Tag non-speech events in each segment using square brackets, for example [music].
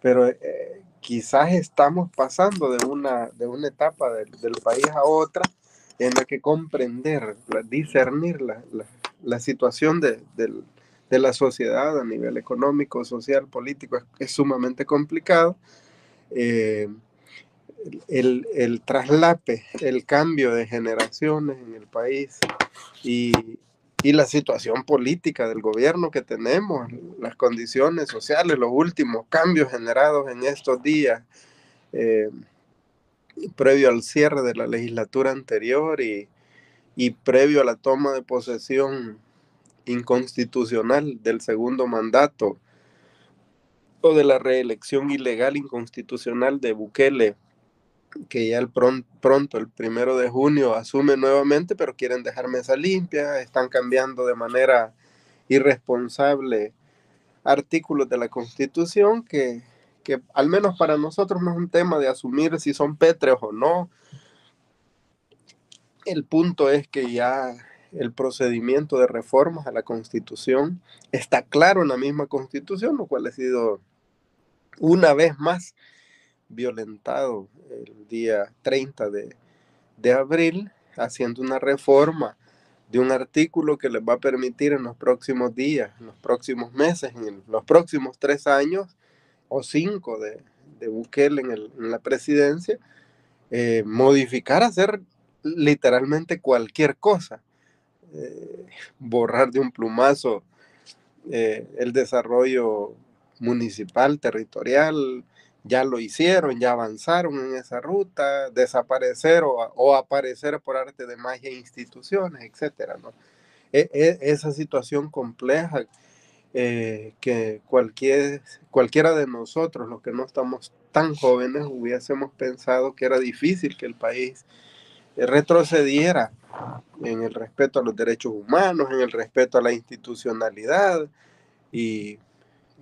pero eh, quizás estamos pasando de una, de una etapa del país a otra en la que comprender, discernir la, la, situación de, la sociedad a nivel económico, social, político es, sumamente complicado. Eh, el, el, traslape, el cambio de generaciones en el país y, y la situación política del gobierno que tenemos, las condiciones sociales, los últimos cambios generados en estos días, eh, previo al cierre de la legislatura anterior y, y previo a la toma de posesión inconstitucional del segundo mandato o de la reelección ilegal inconstitucional de Bukele que ya el pronto, el primero de junio, asume nuevamente, pero quieren dejar mesa limpia, están cambiando de manera irresponsable artículos de la Constitución que, que al menos para nosotros no es un tema de asumir si son pétreos o no. El punto es que ya el procedimiento de reformas a la Constitución está claro en la misma Constitución, lo cual ha sido una vez más violentado el día 30 de, abril haciendo una reforma de un artículo que les va a permitir en los próximos días, en los próximos meses, en los próximos tres años o cinco de, de Bukele en, el, la presidencia, eh, modificar, hacer literalmente cualquier cosa, eh, borrar de un plumazo eh, el desarrollo municipal, territorial, ya lo hicieron, ya avanzaron en esa ruta, desaparecer o, aparecer por arte de magia instituciones, etcétera, ¿no? E, e, esa situación compleja eh, que cualquier, cualquiera de nosotros, los que no estamos tan jóvenes, hubiésemos pensado que era difícil que el país retrocediera en el respeto a los derechos humanos, en el respeto a la institucionalidad. y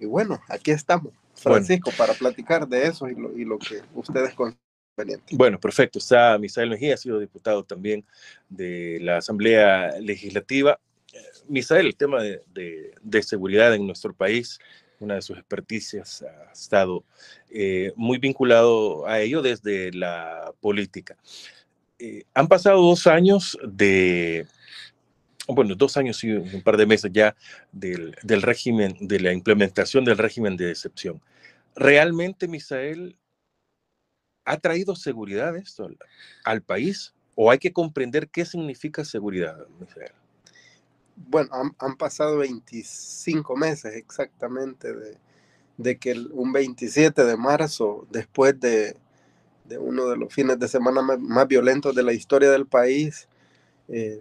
bueno, aquí estamos. Francisco, para platicar de eso y lo, que ustedes conveniente. Bueno, perfecto. Está Misael Mejía, ha sido diputado también de la Asamblea Legislativa. Eh, Misael, el tema de, seguridad en nuestro país, una de sus experticias ha estado eh, muy vinculado a ello desde la política. Eh, han pasado dos años de bueno, dos años y un par de meses ya del, del régimen, de la implementación del régimen de excepción. ¿Realmente, Misael, ha traído seguridad esto al, país? ¿O hay que comprender qué significa seguridad, Misael? Bueno, han, pasado 25 meses exactamente de, de que un 27 de marzo, después de, de uno de los fines de semana más violentos de la historia del país, eh,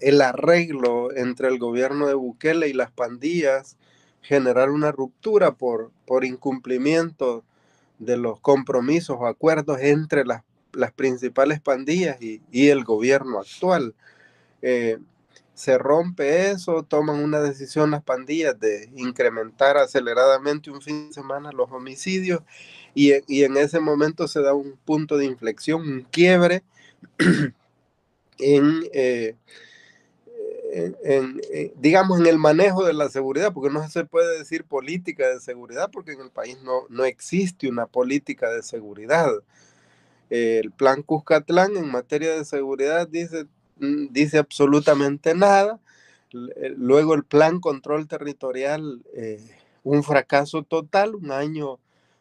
el arreglo entre el gobierno de Bukele y las pandillas, generar una ruptura por, por incumplimiento de los compromisos o acuerdos entre las, principales pandillas y, el gobierno actual. Eh, se rompe eso, toman una decisión las pandillas de incrementar aceleradamente un fin de semana los homicidios y en ese momento se da un punto de inflexión, un quiebre [clears throat] en, eh, eh, digamos, en el manejo de la seguridad, porque no se puede decir política de seguridad, porque en el país no, existe una política de seguridad. El plan Cuscatlán en materia de seguridad dice, mm, dice absolutamente nada. Eh, luego el plan control territorial, un fracaso total, un año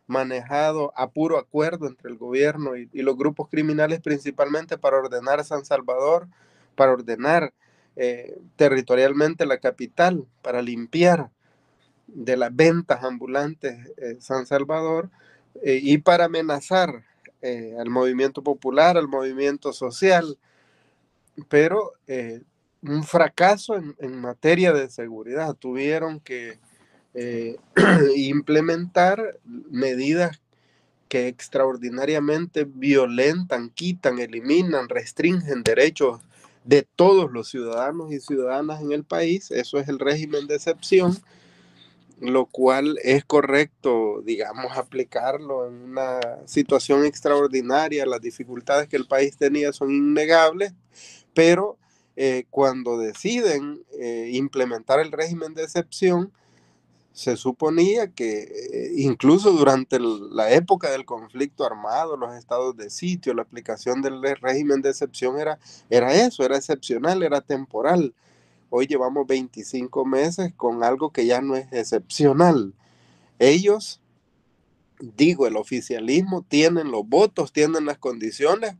manejado a puro acuerdo entre el gobierno y, los grupos criminales principalmente para ordenar San Salvador, para ordenar eh, territorialmente la capital, para limpiar de las ventas ambulantes eh, San Salvador eh, y para amenazar al movimiento popular, al movimiento social, pero un fracaso en, en materia de seguridad. Tuvieron que eh, [clears throat] implementar medidas que extraordinariamente violentan, quitan, eliminan, restringen derechos de todos los ciudadanos y ciudadanas en el país. Eso es el régimen de excepción, lo cual es correcto, digamos, aplicarlo en una situación extraordinaria. Las dificultades que el país tenía son innegables, pero eh, cuando deciden eh, implementar el régimen de excepción, se suponía que eh, incluso durante la época del conflicto armado, los estados de sitio, la aplicación del régimen de excepción era, era eso, era excepcional, era temporal. Hoy llevamos 25 meses con algo que ya no es excepcional. Ellos, digo, el oficialismo, tienen los votos, tienen las condiciones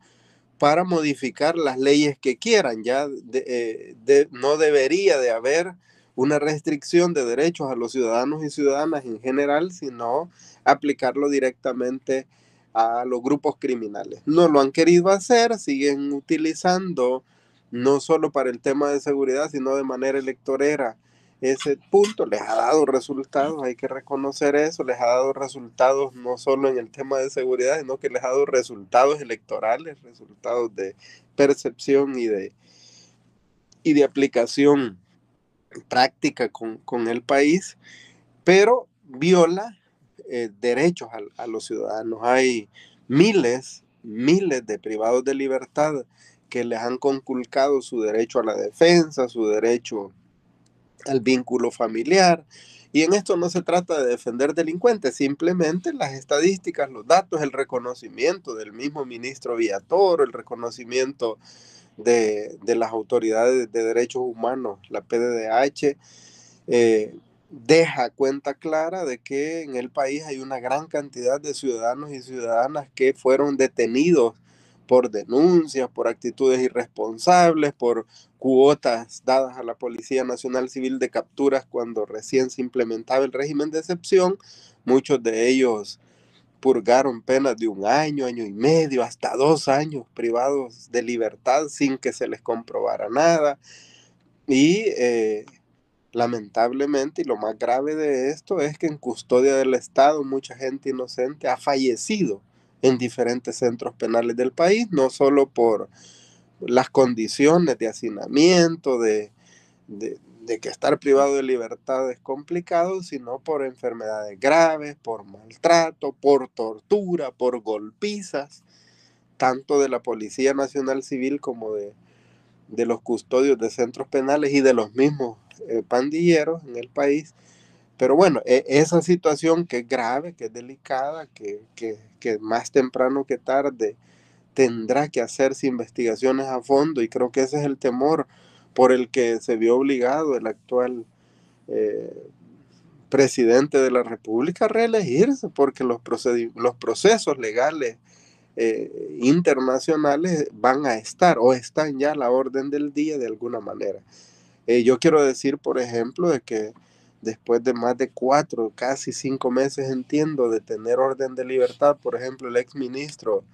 para modificar las leyes que quieran. Ya eh, no debería de haber una restricción de derechos a los ciudadanos y ciudadanas en general, sino aplicarlo directamente a los grupos criminales. No lo han querido hacer, siguen utilizando no solo para el tema de seguridad, sino de manera electorera. Ese punto les ha dado resultados, hay que reconocer eso, les ha dado resultados no solo en el tema de seguridad, sino que les ha dado resultados electorales, resultados de percepción y de, y de aplicación práctica con, el país, pero viola eh, derechos a, a, los ciudadanos. Hay miles, miles de privados de libertad que les han conculcado su derecho a la defensa, su derecho al vínculo familiar. Y en esto no se trata de defender delincuentes, simplemente las estadísticas, los datos, el reconocimiento del mismo ministro Villatoro, el reconocimiento de, las autoridades de derechos humanos, la PDDH, eh, deja cuenta clara de que en el país hay una gran cantidad de ciudadanos y ciudadanas que fueron detenidos por denuncias, por actitudes irresponsables, por cuotas dadas a la Policía Nacional Civil de capturas cuando recién se implementaba el régimen de excepción, muchos de ellos purgaron penas de un año, año y medio, hasta dos años privados de libertad sin que se les comprobara nada. Y eh, lamentablemente, y lo más grave de esto es que en custodia del Estado mucha gente inocente ha fallecido en diferentes centros penales del país, no solo por las condiciones de hacinamiento, de, de que estar privado de libertad es complicado, sino por enfermedades graves, por maltrato, por tortura, por golpizas, tanto de la Policía Nacional Civil como de, de los custodios de centros penales y de los mismos eh, pandilleros en el país. Pero bueno, e, esa situación que es grave, que es delicada, que, que más temprano que tarde tendrá que hacerse investigaciones a fondo y creo que ese es el temor por el que se vio obligado el actual eh, presidente de la República a reelegirse, porque los, los procesos legales eh, internacionales van a estar o están ya a la orden del día de alguna manera. Eh, yo quiero decir, por ejemplo, de que después de más de cuatro, casi cinco meses, entiendo, de tener orden de libertad, por ejemplo, el exministro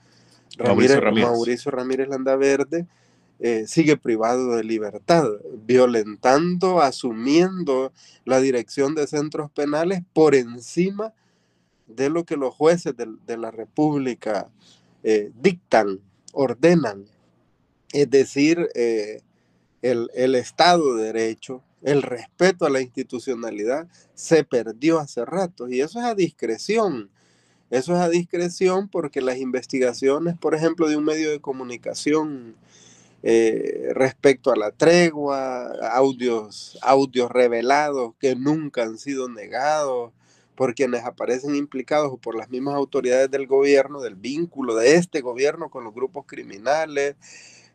Mauricio Ramírez Landaverde, eh, sigue privado de libertad, violentando, asumiendo la dirección de centros penales por encima de lo que los jueces de, la República eh, dictan, ordenan. Es decir, eh, el, el Estado de Derecho, el respeto a la institucionalidad se perdió hace rato y eso es a discreción. Eso es a discreción porque las investigaciones, por ejemplo, de un medio de comunicación eh, respecto a la tregua, audios, audios revelados que nunca han sido negados por quienes aparecen implicados o por las mismas autoridades del gobierno, del vínculo de este gobierno con los grupos criminales,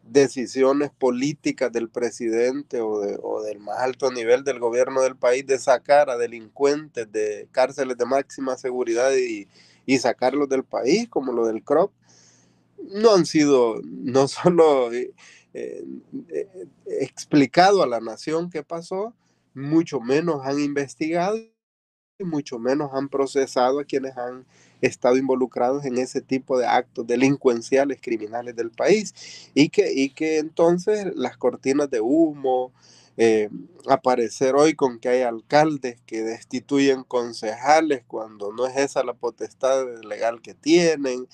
decisiones políticas del presidente o, del más alto nivel del gobierno del país de sacar a delincuentes de cárceles de máxima seguridad y, y sacarlos del país, como lo del CROC no han sido no [laughs] solo eh, eh, eh, explicado a la nación qué pasó, mucho menos han investigado y mucho menos han procesado a quienes han estado involucrados en ese tipo de actos delincuenciales, criminales del país, y que, que entonces las cortinas de humo, aparecer hoy con que hay alcaldes que destituyen concejales cuando no es esa la potestad legal que tienen,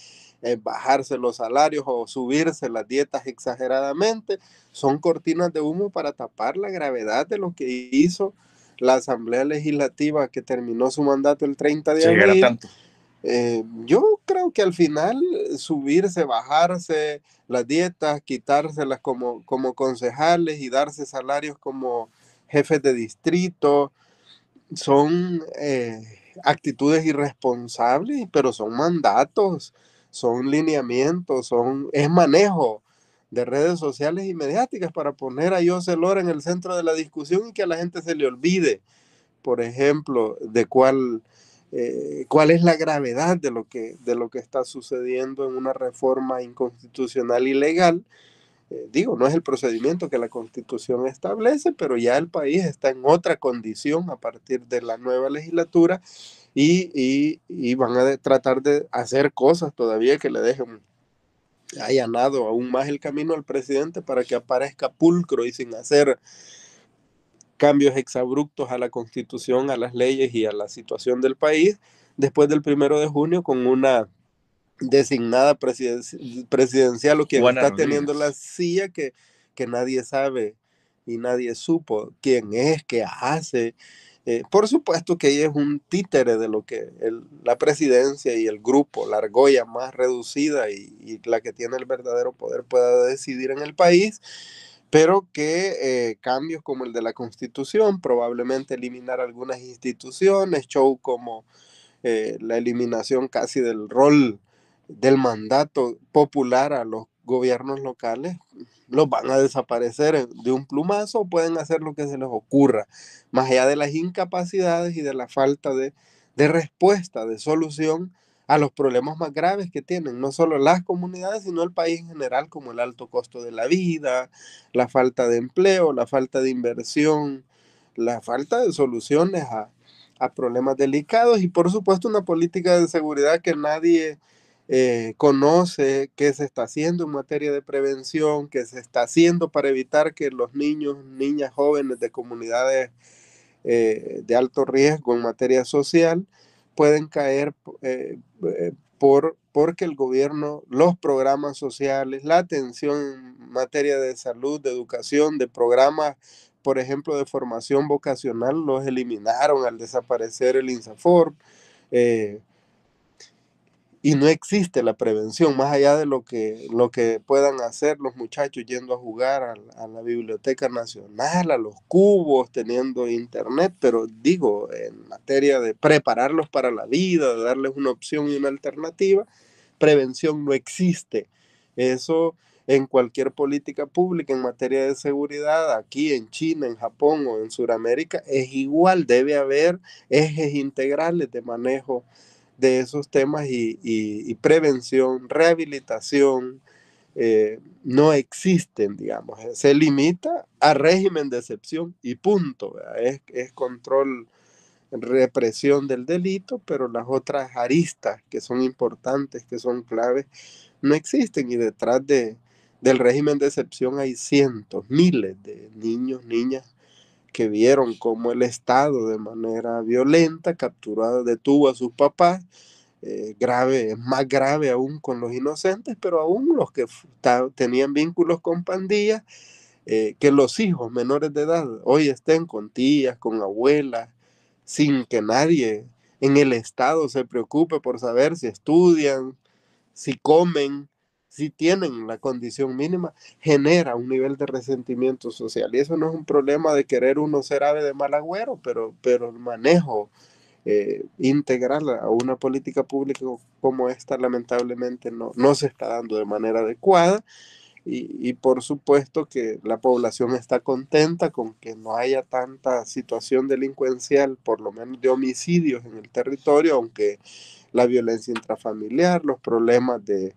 eh, bajarse los salarios o subirse las dietas exageradamente, son cortinas de humo para tapar la gravedad de lo que hizo la Asamblea Legislativa que terminó su mandato el 30 de abril. Eh, yo creo que al final subirse, bajarse las dietas, quitárselas como, como concejales y darse salarios como jefes de distrito, son eh, actitudes irresponsables, pero son mandatos son lineamientos, son, es manejo de redes sociales y mediáticas para poner a José Lora en el centro de la discusión y que a la gente se le olvide, por ejemplo, de cuál, eh, cuál es la gravedad de lo, que, de lo que está sucediendo en una reforma inconstitucional y legal. Eh, digo, no es el procedimiento que la constitución establece, pero ya el país está en otra condición a partir de la nueva legislatura y, van a tratar de hacer cosas todavía que le dejen allanado aún más el camino al presidente para que aparezca pulcro y sin hacer cambios exabruptos a la constitución, a las leyes y a la situación del país, después del primero de junio con una designada presidencial o quien está teniendo la silla que, que nadie sabe y nadie supo quién es, qué hace, eh, por supuesto que ella es un títere de lo que la presidencia y el grupo, la argolla más reducida y, la que tiene el verdadero poder pueda decidir en el país, pero que eh, cambios como el de la constitución, probablemente eliminar algunas instituciones, show como eh, la eliminación casi del rol del mandato popular a los gobiernos locales los van a desaparecer de un plumazo, o pueden hacer lo que se les ocurra, más allá de las incapacidades y de la falta de, respuesta, de solución a los problemas más graves que tienen, no solo las comunidades, sino el país en general, como el alto costo de la vida, la falta de empleo, la falta de inversión, la falta de soluciones a, a problemas delicados y por supuesto una política de seguridad que nadie eh, conoce qué se está haciendo en materia de prevención, qué se está haciendo para evitar que los niños, niñas jóvenes de comunidades eh, de alto riesgo en materia social pueden caer eh, por, porque el gobierno, los programas sociales, la atención en materia de salud, de educación, de programas, por ejemplo, de formación vocacional, los eliminaron al desaparecer el INSAFOR y no existe la prevención, más allá de lo que, lo que puedan hacer los muchachos yendo a jugar a, la Biblioteca Nacional, a los cubos, teniendo internet, pero digo, en materia de prepararlos para la vida, de darles una opción y una alternativa, prevención no existe. Eso en cualquier política pública en materia de seguridad, aquí en China, en Japón o en Sudamérica, es igual, debe haber ejes integrales de manejo de esos temas y, prevención, rehabilitación, eh, no existen, digamos. Eh, se limita a régimen de excepción y punto. Es, es, control, represión del delito, pero las otras aristas que son importantes, que son claves, no existen. Y detrás de, del régimen de excepción hay cientos, miles de niños, niñas que vieron cómo el Estado de manera violenta capturado, detuvo a sus papás, eh, grave, más grave aún con los inocentes, pero aún los que tenían vínculos con pandillas, eh, que los hijos menores de edad hoy estén con tías, con abuelas, sin que nadie en el Estado se preocupe por saber si estudian, si comen, si tienen la condición mínima, genera un nivel de resentimiento social. Y eso no es un problema de querer uno ser ave de mal agüero, pero, pero el manejo eh, integral a una política pública como esta lamentablemente no, no se está dando de manera adecuada. Y, y, por supuesto que la población está contenta con que no haya tanta situación delincuencial, por lo menos de homicidios en el territorio, aunque la violencia intrafamiliar, los problemas de,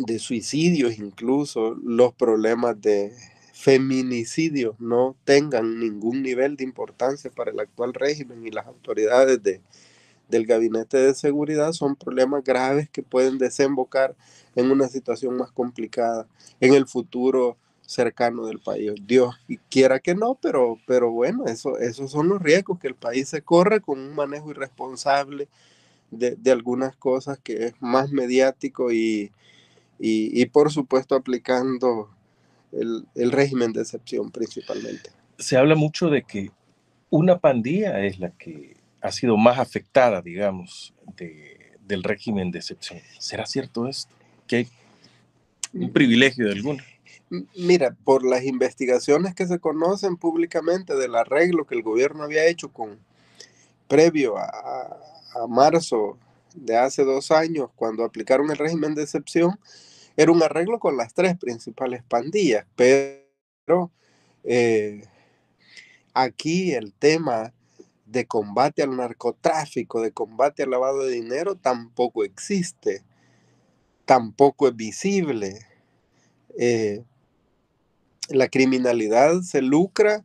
de suicidios incluso, los problemas de feminicidio no tengan ningún nivel de importancia para el actual régimen y las autoridades de, del gabinete de seguridad son problemas graves que pueden desembocar en una situación más complicada en el futuro cercano del país. Dios quiera que no, pero, pero bueno, eso, esos son los riesgos que el país se corre con un manejo irresponsable de algunas cosas que es más mediático y, y, por supuesto aplicando el, el, régimen de excepción principalmente. Se habla mucho de que una pandilla es la que ha sido más afectada, digamos, de, del régimen de excepción. ¿Será cierto esto? Que hay un mm. privilegio de alguna. Mira, por las investigaciones que se conocen públicamente del arreglo que el gobierno había hecho con previo a, a marzo de hace dos años, cuando aplicaron el régimen de excepción, era un arreglo con las tres principales pandillas, pero eh, aquí el tema de combate al narcotráfico, de combate al lavado de dinero, tampoco existe, tampoco es visible. Eh, la criminalidad se lucra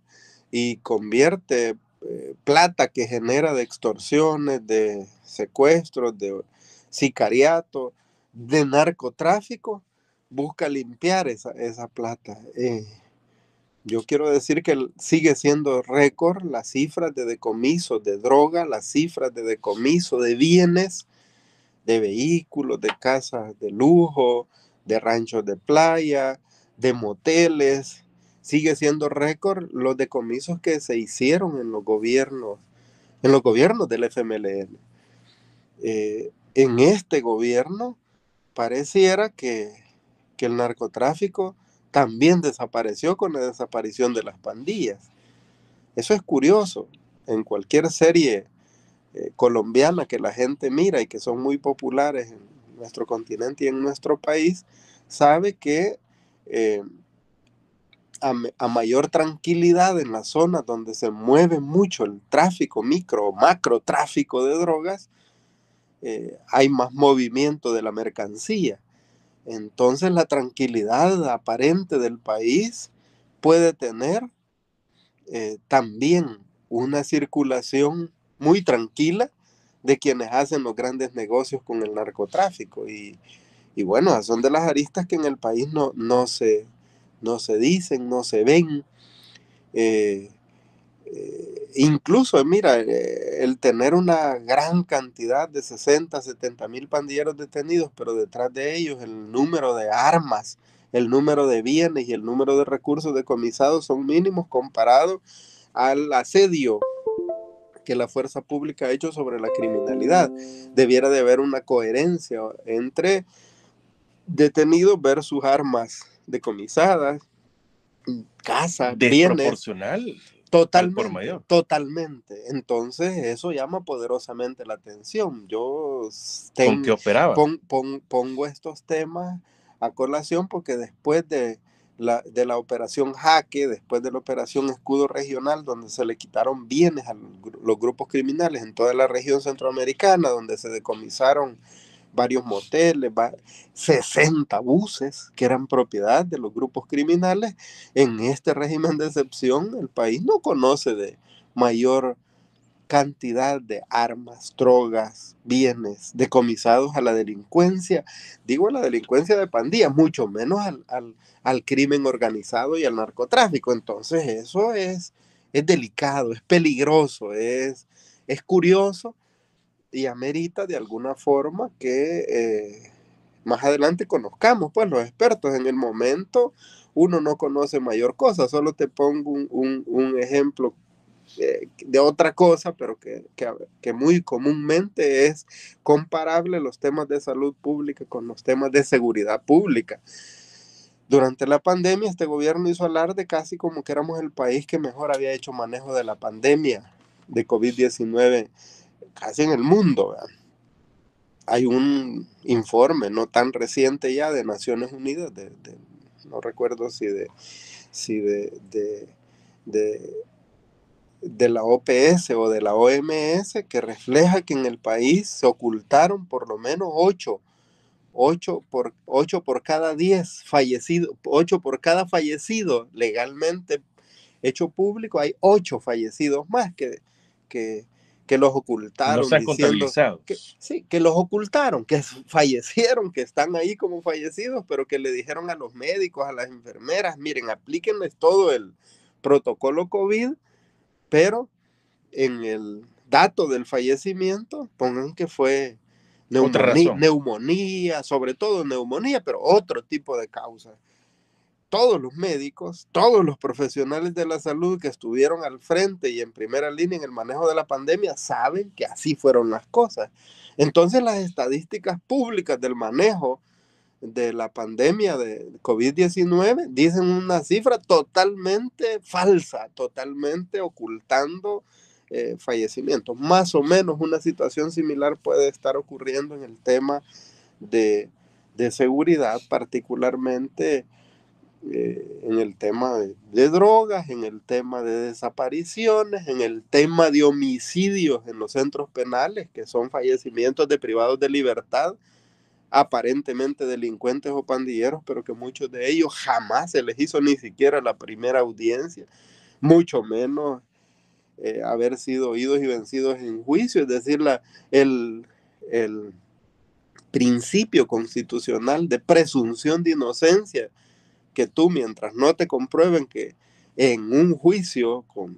y convierte eh, plata que genera de extorsiones, de secuestros, de sicariato, de narcotráfico busca limpiar esa, plata. Eh, yo quiero decir que sigue siendo récord las cifras de decomiso de droga, las cifras de decomiso de bienes, de vehículos, de casas de lujo, de ranchos de playa, de moteles. Sigue siendo récord los decomisos que se hicieron en los gobiernos, en los gobiernos del FMLN. Eh, en este gobierno, pareciera que, el narcotráfico también desapareció con la desaparición de las pandillas. Eso es curioso. En cualquier serie eh, colombiana que la gente mira y que son muy populares en nuestro continente y en nuestro país, sabe que eh, a, mayor tranquilidad en la zona donde se mueve mucho el tráfico micro o macro tráfico de drogas, eh, hay más movimiento de la mercancía. Entonces la tranquilidad aparente del país puede tener eh, también una circulación muy tranquila de quienes hacen los grandes negocios con el narcotráfico. Y, bueno, son de las aristas que en el país no, no, se, no se dicen, no se ven. Eh, eh, incluso, mira, eh, el tener una gran cantidad de 60, 70 mil pandilleros detenidos, pero detrás de ellos el número de armas, el número de bienes y el número de recursos decomisados son mínimos comparado al asedio que la fuerza pública ha hecho sobre la criminalidad. Debiera de haber una coherencia entre detenidos versus armas decomisadas, casas, bienes. Totalmente, totalmente. Entonces eso llama poderosamente la atención. Yo pongo estos temas a colación porque después de la, de la operación Jaque, después de la operación Escudo Regional, donde se le quitaron bienes a los grupos criminales en toda la región centroamericana, donde se decomisaron varios moteles, 60 buses que eran propiedad de los grupos criminales. En este régimen de excepción, el país no conoce de mayor cantidad de armas, drogas, bienes decomisados a la delincuencia, digo a la delincuencia de pandilla, mucho menos al, crimen organizado y al narcotráfico. Entonces eso es, es delicado, es peligroso, es, es curioso y amerita de alguna forma que eh, más adelante conozcamos, pues los expertos en el momento uno no conoce mayor cosa, solo te pongo un, ejemplo eh, de otra cosa, pero que, que, que, muy comúnmente es comparable los temas de salud pública con los temas de seguridad pública. Durante la pandemia este gobierno hizo alarde casi como que éramos el país que mejor había hecho manejo de la pandemia de COVID-19 casi en el mundo. Hay un informe no tan reciente ya de Naciones Unidas, de, no recuerdo si de, si de, de, la OPS o de la OMS, que refleja que en el país se ocultaron por lo menos ocho 8 por, 8 por cada 10 fallecidos, 8 por cada fallecido legalmente hecho público, hay 8 fallecidos más que, que, que los ocultaron. Que, sí, que los ocultaron, que [laughs] fallecieron, que están ahí como fallecidos, pero que le dijeron a los médicos, a las enfermeras, miren, aplíquenles todo el protocolo COVID, pero en el dato del fallecimiento pongan que fue neumonía, neumonía sobre todo neumonía, pero otro tipo de causas todos los médicos, todos los profesionales de la salud que estuvieron al frente y en primera línea en el manejo de la pandemia saben que así fueron las cosas. Entonces las estadísticas públicas del manejo de la pandemia de COVID-19 dicen una cifra totalmente falsa, totalmente ocultando eh, fallecimientos. Más o menos una situación similar puede estar ocurriendo en el tema de, de seguridad, particularmente eh, en el tema de, drogas, en el tema de desapariciones, en el tema de homicidios en los centros penales, que son fallecimientos de privados de libertad, aparentemente delincuentes o pandilleros, pero que muchos de ellos jamás se les hizo ni siquiera la primera audiencia, mucho menos eh, haber sido oídos y vencidos en juicio, es decir, el principio constitucional de presunción de inocencia que tú, mientras no te comprueben que en un juicio con,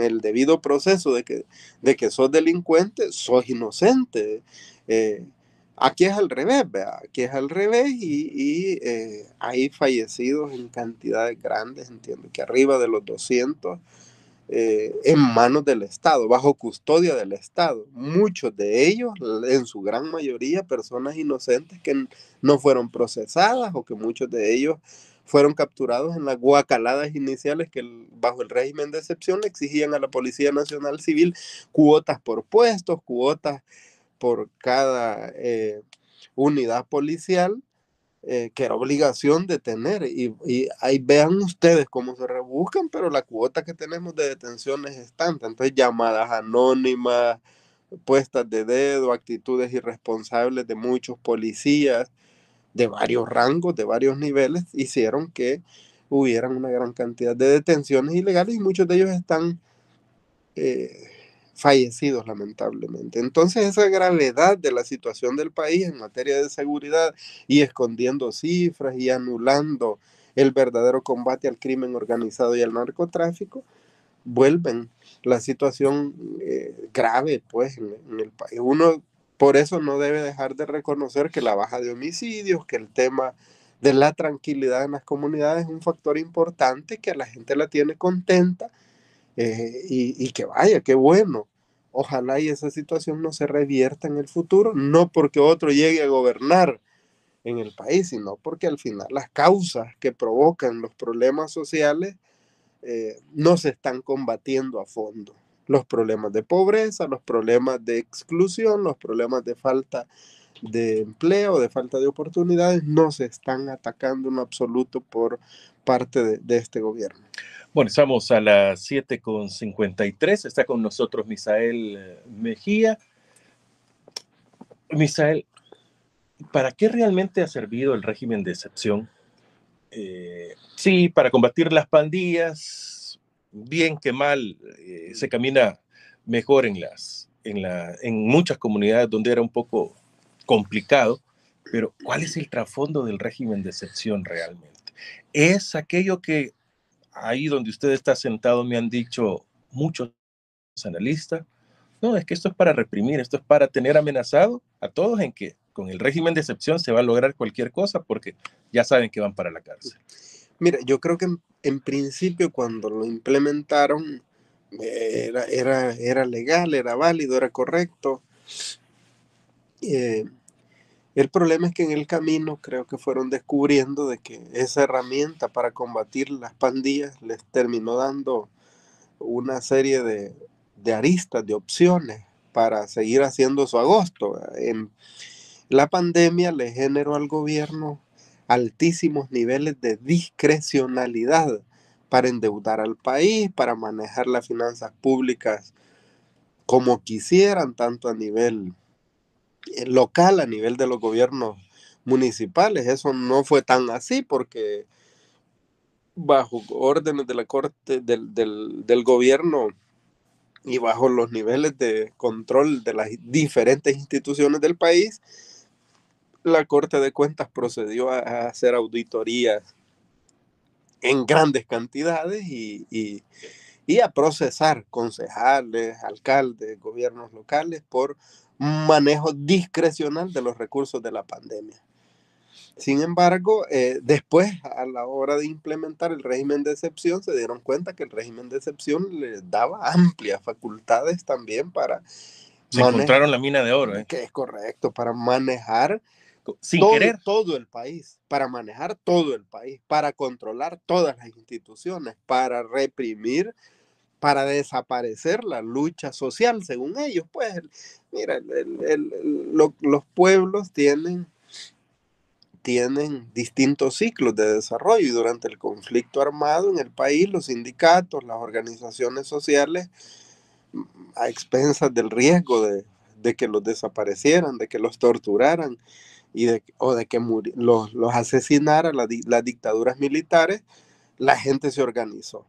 el debido proceso de que, de que sos delincuente, sos inocente. Eh, aquí es al revés, ¿vea? aquí es al revés y, eh, hay fallecidos en cantidades grandes, entiendo que arriba de los 200 eh, en manos del Estado, bajo custodia del Estado. Muchos de ellos, en su gran mayoría, personas inocentes que no fueron procesadas o que muchos de ellos fueron capturados en las guacaladas iniciales que bajo el régimen de excepción exigían a la Policía Nacional Civil cuotas por puestos, cuotas por cada eh, unidad policial, eh, que era obligación de tener. Y, y, ahí vean ustedes cómo se rebuscan, pero la cuota que tenemos de detenciones es tanta. Entonces, llamadas anónimas, puestas de dedo, actitudes irresponsables de muchos policías de varios rangos, de varios niveles, hicieron que hubieran una gran cantidad de detenciones ilegales y muchos de ellos están eh, fallecidos lamentablemente. Entonces esa gravedad de la situación del país en materia de seguridad y escondiendo cifras y anulando el verdadero combate al crimen organizado y al narcotráfico, vuelven la situación eh, grave pues en, en el país. Uno por eso no debe dejar de reconocer que la baja de homicidios, que el tema de la tranquilidad en las comunidades es un factor importante que a la gente la tiene contenta eh, y, que vaya, qué bueno. Ojalá y esa situación no se revierta en el futuro, no porque otro llegue a gobernar en el país, sino porque al final las causas que provocan los problemas sociales eh, no se están combatiendo a fondo los problemas de pobreza, los problemas de exclusión, los problemas de falta de empleo, de falta de oportunidades, no se están atacando en absoluto por parte de, este gobierno. Bueno, estamos a las 7.53, está con nosotros Misael eh, Mejía. Misael, ¿para qué realmente ha servido el régimen de excepción? Eh, sí, para combatir las pandillas, bien que mal, eh, se mm. camina mejor en, las, en, en muchas comunidades donde era un poco complicado, pero ¿cuál es el trasfondo del régimen de excepción realmente? Es aquello que ahí donde usted está sentado me han dicho muchos analistas, no, es que esto es para reprimir, esto es para tener amenazado a todos en que con el régimen de excepción se va a lograr cualquier cosa porque ya saben que van para la cárcel. Mira, yo creo que en, principio cuando lo implementaron eh, era, era, legal, era válido, era correcto. Eh, el problema es que en el camino creo que fueron descubriendo de que esa herramienta para combatir las pandillas les terminó dando una serie de, aristas, de opciones para seguir haciendo su agosto. la pandemia le generó al gobierno altísimos niveles de discrecionalidad para endeudar al país, para manejar las finanzas públicas como quisieran, tanto a nivel eh, local, a nivel de los gobiernos municipales. Eso no fue tan así porque bajo órdenes de la corte del, del gobierno y bajo los niveles de control de las diferentes instituciones del país, la Corte de Cuentas procedió a, hacer auditorías en grandes cantidades y, a procesar concejales, alcaldes, gobiernos locales por manejo discrecional de los recursos de la pandemia. Sin embargo, eh, después, a la hora de implementar el régimen de excepción, se dieron cuenta que el régimen de excepción les daba amplias facultades también para... Se encontraron la mina de oro. ¿eh? Que es correcto, para manejar sin todo, querer. Todo el país, para manejar todo el país, para controlar todas las instituciones, para reprimir, para desaparecer la lucha social, según ellos. Pues, mira, los pueblos tienen tienen distintos ciclos de desarrollo y durante el conflicto armado en el país los sindicatos, las organizaciones sociales, mm, a expensas del riesgo de que los desaparecieran, de que los torturaran, y de, o de que los, asesinara las dictaduras militares, la gente se organizó.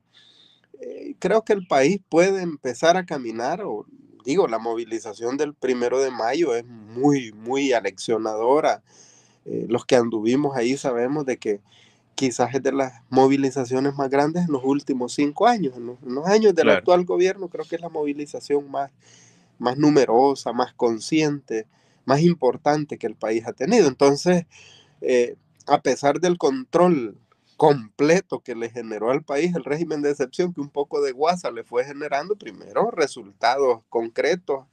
Eh, creo que el país puede empezar a caminar, o digo, la movilización del primero de mayo es muy, muy aleccionadora. Eh, los que anduvimos ahí sabemos de que quizás es de las movilizaciones más grandes en los últimos cinco años, en los, años del actual gobierno, creo que es la movilización más, más numerosa, más consciente más importante que el país ha tenido. Entonces, eh, a pesar del control completo que le generó al país el régimen de excepción que un poco de guasa le fue generando, primero resultados concretos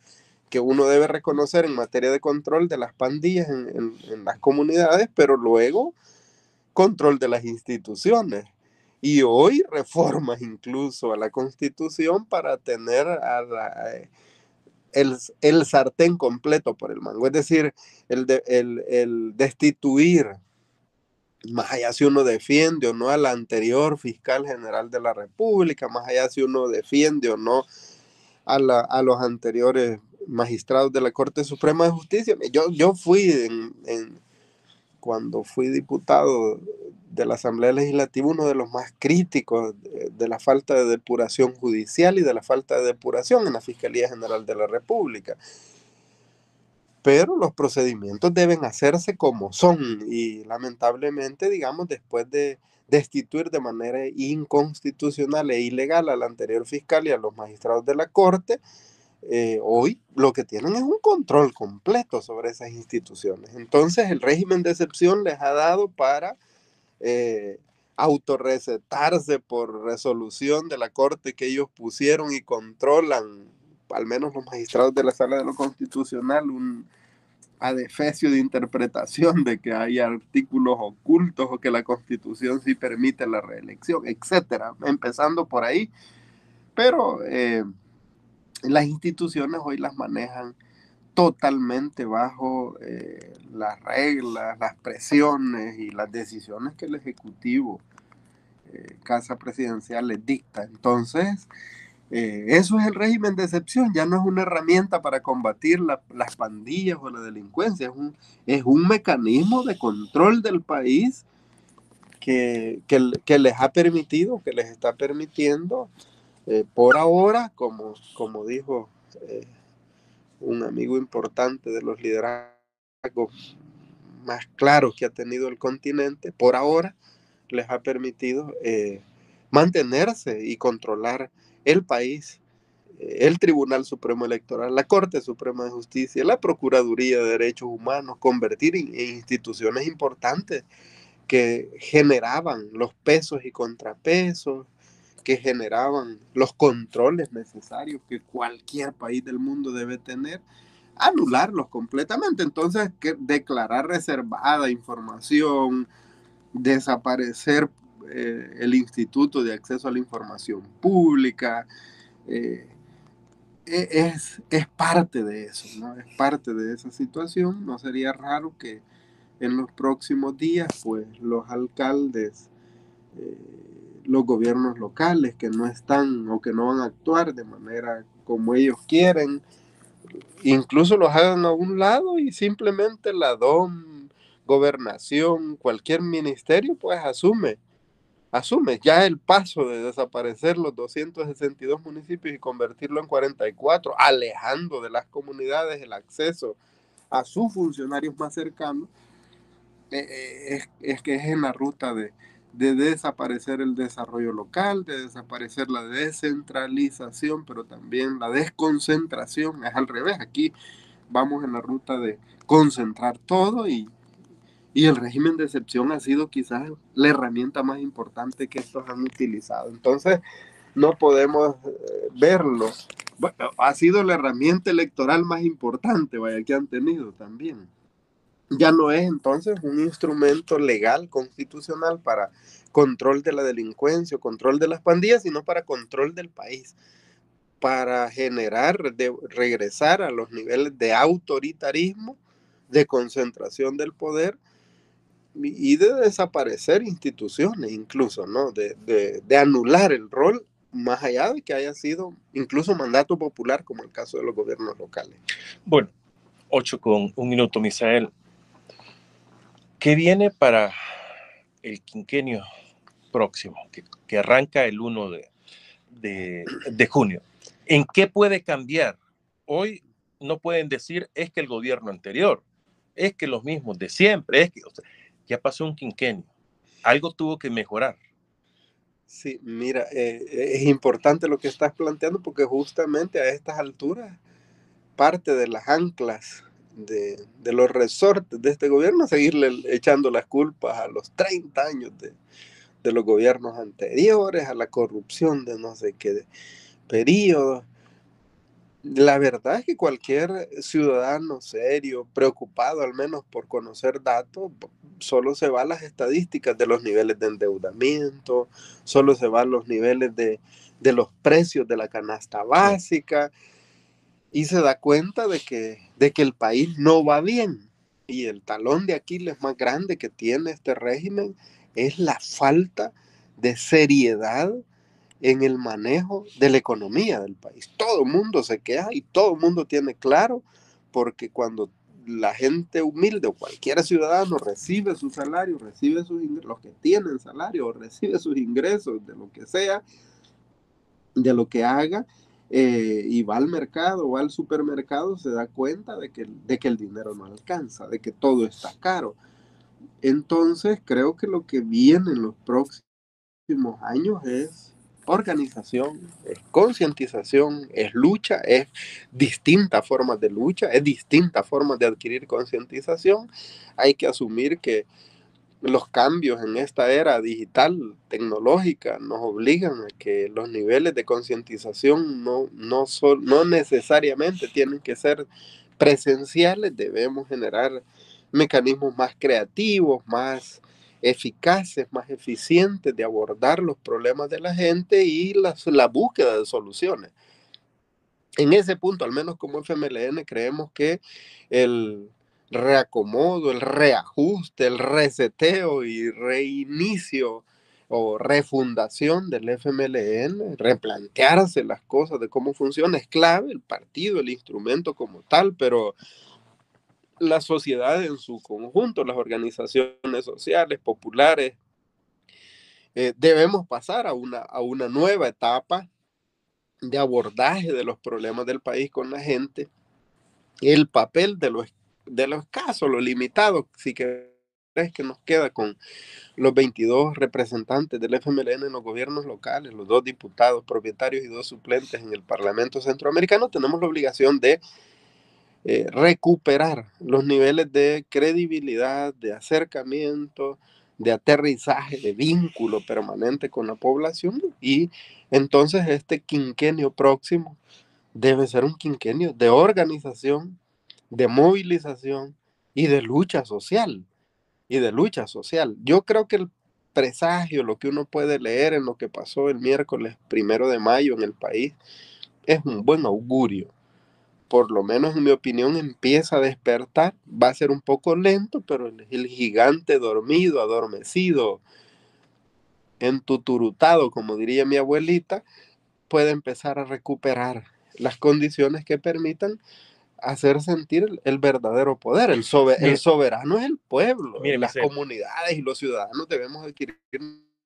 que uno debe reconocer en materia de control de las pandillas en, en las comunidades, pero luego control de las instituciones. Y hoy reformas incluso a la constitución para tener a la, eh, el, el sartén completo por el mango, es decir, el, el, destituir, más allá si uno defiende o no al anterior fiscal general de la República, más allá si uno defiende o no a, a los anteriores magistrados de la Corte Suprema de Justicia. Yo, yo fui en cuando fui diputado de la Asamblea Legislativa, uno de los más críticos de la falta de depuración judicial y de la falta de depuración en la Fiscalía General de la República. Pero los procedimientos deben hacerse como son y lamentablemente, digamos, después de destituir de manera inconstitucional e ilegal al anterior fiscal y a los magistrados de la Corte, eh, hoy lo que tienen es un control completo sobre esas instituciones. Entonces el régimen de excepción les ha dado para eh, autorrecetarse por resolución de la corte que ellos pusieron y controlan, al menos los magistrados de la sala de lo constitucional, un adefesio de interpretación de que hay artículos ocultos o que la constitución sí permite la reelección, etcétera, empezando por ahí. Pero eh, las instituciones hoy las manejan totalmente bajo eh, las reglas, las presiones y las decisiones que el Ejecutivo, eh, Casa Presidencial, les dicta. Entonces, eh, eso es el régimen de excepción, ya no es una herramienta para combatir las pandillas o la delincuencia, es un, es un mecanismo de control del país que les ha permitido, que les está permitiendo eh, por ahora, como, como dijo eh, un amigo importante de los liderazgos más claros que ha tenido el continente, por ahora les ha permitido eh, mantenerse y controlar el país, el Tribunal Supremo Electoral, la Corte Suprema de Justicia, la Procuraduría de Derechos Humanos, convertir en instituciones importantes que generaban los pesos y contrapesos, que generaban los controles necesarios que cualquier país del mundo debe tener, anularlos completamente. Entonces, que declarar reservada información, desaparecer eh, el Instituto de Acceso a la Información Pública, eh, e-, es, es, parte de eso, ¿no? Es parte de esa situación. No sería raro que en los próximos días, pues, los alcaldes... Eh, los gobiernos locales que no están o que no van a actuar de manera como ellos quieren, incluso los hagan a un lado y simplemente la DOM, gobernación, cualquier ministerio, pues asume, asume ya el paso de desaparecer los 262 municipios y convertirlo en 44, alejando de las comunidades el acceso a sus funcionarios más cercanos, eh, eh, es que es en la ruta de, de desaparecer el desarrollo local, de desaparecer la descentralización, pero también la desconcentración. Es al revés, aquí vamos en la ruta de concentrar todo y, el régimen de excepción ha sido quizás la herramienta más importante que estos han utilizado. Entonces, no podemos eh, verlo. Bueno, ha sido la herramienta electoral más importante, vaya, que han tenido también ya no es entonces un instrumento legal, constitucional para control de la delincuencia, control de las pandillas, sino para control del país, para generar, de, regresar a los niveles de autoritarismo, de concentración del poder y de desaparecer instituciones incluso, ¿no? De, de, de anular el rol más allá de que haya sido incluso mandato popular como el caso de los gobiernos locales. Bueno, 8 con un minuto, Misael. ¿Qué viene para el quinquenio próximo, que, arranca el 1 de, junio? ¿En qué puede cambiar? Hoy no pueden decir es que el gobierno anterior, es que los mismos de siempre, es que ya pasó un quinquenio, algo tuvo que mejorar. Sí, mira, eh, es importante lo que estás planteando porque justamente a estas alturas parte de las anclas de, los resortes de este gobierno, seguirle echando las culpas a los 30 años de, los gobiernos anteriores, a la corrupción de no sé qué periodo. La verdad es que cualquier ciudadano serio, preocupado al menos por conocer datos, solo se va a las estadísticas de los niveles de endeudamiento, solo se va a los niveles de, los precios de la canasta básica y se da cuenta de que, de que el país no va bien. Y el talón de Aquiles más grande que tiene este régimen es la falta de seriedad en el manejo de la economía del país. Todo el mundo se queja y todo el mundo tiene claro, porque cuando la gente humilde o cualquier ciudadano recibe su salario, recibe sus los que tienen salario, recibe sus ingresos de lo que sea, de lo que haga, eh, y va al mercado o al supermercado, se da cuenta de que, de que el dinero no alcanza, de que todo está caro. Entonces creo que lo que viene en los próximos años es organización, es concientización, es lucha, es distintas formas de lucha, es distintas formas de adquirir concientización. Hay que asumir que los cambios en esta era digital, tecnológica, nos obligan a que los niveles de concientización no, no, necesariamente tienen que ser presenciales, debemos generar mecanismos más creativos, más eficaces, más eficientes de abordar los problemas de la gente y la búsqueda de soluciones. En ese punto, al menos como FMLN, creemos que el, reacomodo, el reajuste, el reseteo y reinicio o refundación del FMLN, replantearse las cosas de cómo funciona, es clave el partido, el instrumento como tal, pero la sociedad en su conjunto, las organizaciones sociales, populares, eh, debemos pasar a una, a una nueva etapa de abordaje de los problemas del país con la gente, el papel de los de los casos, lo limitado, si que que nos queda con los 22 representantes del FMLN en los gobiernos locales, los dos diputados propietarios y dos suplentes en el Parlamento Centroamericano, tenemos la obligación de eh, recuperar los niveles de credibilidad, de acercamiento, de aterrizaje, de vínculo permanente con la población y entonces este quinquenio próximo debe ser un quinquenio de organización, de movilización y de lucha social. Y de lucha social. Yo creo que el presagio, lo que uno puede leer en lo que pasó el miércoles primero de mayo en el país, es un buen augurio. Por lo menos en mi opinión empieza a despertar. Va a ser un poco lento, pero el gigante dormido, adormecido, entuturutado, como diría mi abuelita, puede empezar a recuperar las condiciones que permitan hacer sentir el, verdadero poder. El, soberano es el pueblo, las comunidades y los ciudadanos debemos adquirir